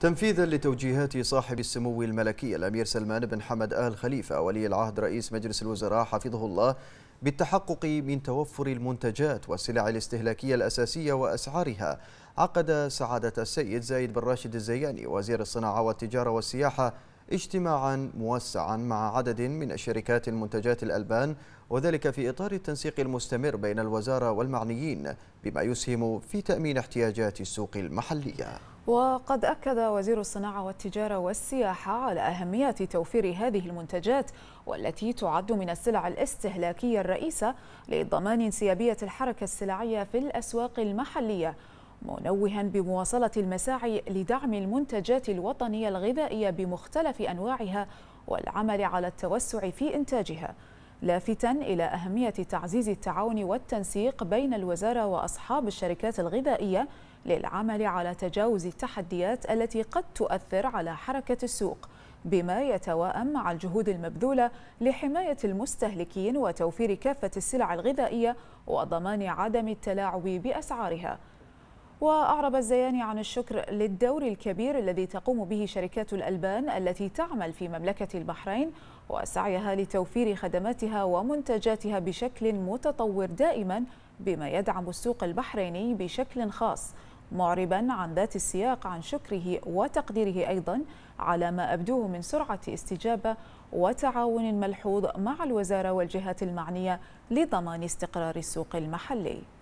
تنفيذا لتوجيهات صاحب السمو الملكي الامير سلمان بن حمد ال خليفه ولي العهد رئيس مجلس الوزراء حفظه الله بالتحقق من توفر المنتجات والسلع الاستهلاكيه الاساسيه واسعارها عقد سعاده السيد زايد بن راشد الزياني وزير الصناعه والتجاره والسياحه اجتماعا موسعا مع عدد من الشركات المنتجات الألبان وذلك في إطار التنسيق المستمر بين الوزارة والمعنيين بما يسهم في تأمين احتياجات السوق المحلية وقد أكد وزير الصناعة والتجارة والسياحة على أهمية توفير هذه المنتجات والتي تعد من السلع الاستهلاكية الرئيسة لضمان انسيابية الحركة السلعية في الأسواق المحلية منوها بمواصلة المساعي لدعم المنتجات الوطنية الغذائية بمختلف أنواعها والعمل على التوسع في إنتاجها لافتا إلى أهمية تعزيز التعاون والتنسيق بين الوزارة وأصحاب الشركات الغذائية للعمل على تجاوز التحديات التي قد تؤثر على حركة السوق بما يتواءم مع الجهود المبذولة لحماية المستهلكين وتوفير كافة السلع الغذائية وضمان عدم التلاعب بأسعارها وأعرب الزياني عن الشكر للدور الكبير الذي تقوم به شركات الألبان التي تعمل في مملكة البحرين وسعيها لتوفير خدماتها ومنتجاتها بشكل متطور دائما بما يدعم السوق البحريني بشكل خاص معربا عن ذات السياق عن شكره وتقديره أيضا على ما أبدوه من سرعة استجابة وتعاون ملحوظ مع الوزارة والجهات المعنية لضمان استقرار السوق المحلي